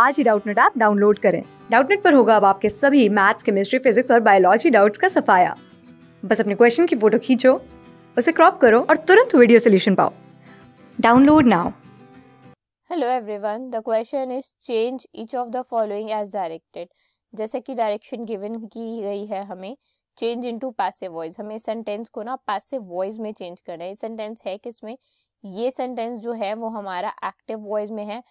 आज ही Doubtnut app download करें डाउटनेट पर होगा अब आपके सभी मैथ्स केमिस्ट्री फिजिक्स और बायोलॉजी डाउट्स का सफाया बस अपने क्वेश्चन की फोटो खींचो उसे क्रॉप करो और तुरंत वीडियो सोल्यूशन पाओ download now hello everyone the question is change each of the following as directed जैसे कि डायरेक्शन गिवन की गई है हमें चेंज इनटू पैसिव वॉइस हमें सेंटेंस को ना पैसिव वॉइस में चेंज करना है सेंटेंस है किसमें ये सेंटेंस जो है वो हमारा एक्टिव वॉइस में है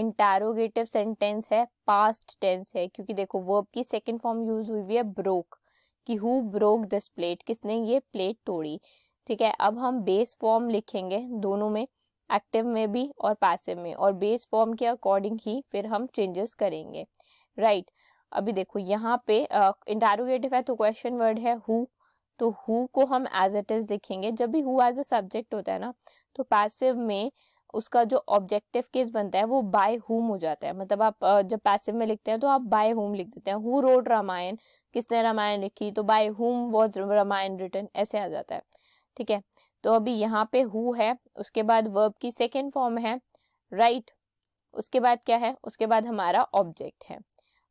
इंटारोगेटिव सेंटेंस है पास्ट टेंस है क्योंकि देखो वर्ब की सेकेंड फॉर्म यूज हुई हुई है ब्रोक कि हु ब्रोक दिस प्लेट किसने ये प्लेट तोड़ी ठीक है अब हम बेस फॉर्म लिखेंगे दोनों में एक्टिव में भी और पैसिव में और बेस फॉर्म के अकॉर्डिंग ही फिर हम चेंजेस करेंगे राइट right. अभी देखो यहाँ पे इंटारोगेटिव uh, है तो क्वेश्चन वर्ड है हु तो हु को हम एज इट इज लिखेंगे जब भी हु एज अ सब्जेक्ट होता है ना तो पैसिव में उसका जो ऑब्जेक्टिव केस बनता है वो बाय हुम हो जाता है मतलब आप जब पैसिव में लिखते हैं तो आप बाय होम लिख देते हैं हु रोड रामायण किसने रामायण लिखी तो by whom was Ramayana written ऐसे आ जाता है ठीक है तो अभी यहाँ पे हु है उसके बाद वर्ब की सेकेंड फॉर्म है राइट उसके बाद क्या है उसके बाद हमारा ऑब्जेक्ट है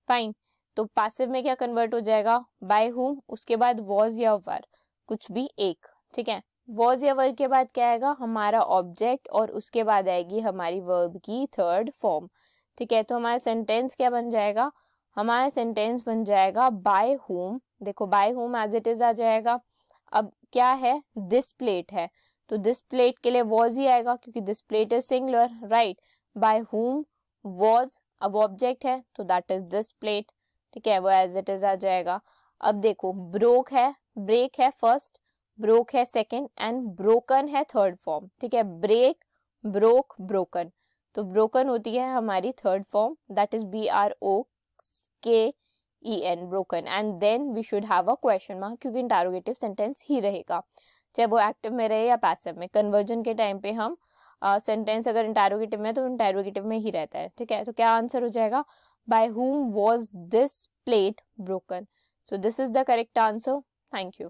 फाइन तो पासिव में क्या कन्वर्ट हो जाएगा बाय हुम उसके बाद वॉज या वर कुछ भी एक ठीक है वॉज या वर्ग के बाद क्या आएगा हमारा ऑब्जेक्ट और उसके बाद आएगी हमारी वर्ब की थर्ड फॉर्म ठीक है तो हमारा सेंटेंस क्या बन जाएगा हमारा सेंटेंस बन जाएगा बाय होम देखो by whom as it is आ जाएगा अब क्या है दिस प्लेट है तो दिस प्लेट के लिए वॉज ही आएगा क्योंकि this plate is singular right by whom was अब ऑब्जेक्ट है तो दैट इज दिस प्लेट ठीक है वो एज इट इज आ जाएगा अब देखो ब्रोक है ब्रेक है फर्स्ट ब्रोक है सेकेंड एंड ब्रोकन है थर्ड फॉर्म ठीक है ब्रेक ब्रोक ब्रोकन तो ब्रोकन होती है हमारी third form that is B R O K E N broken and then we should have a question mark क्योंकि इंटारोगेटिव सेंटेंस ही रहेगा चाहे वो एक्टिव में रहे या पैसिव में कन्वर्जन के टाइम पे हम सेंटेंस uh, अगर इंटारोगेटिव में तो इंटारोगेटिव में ही रहता है ठीक है तो क्या आंसर हो जाएगा by whom was this plate broken so this is the correct answer thank you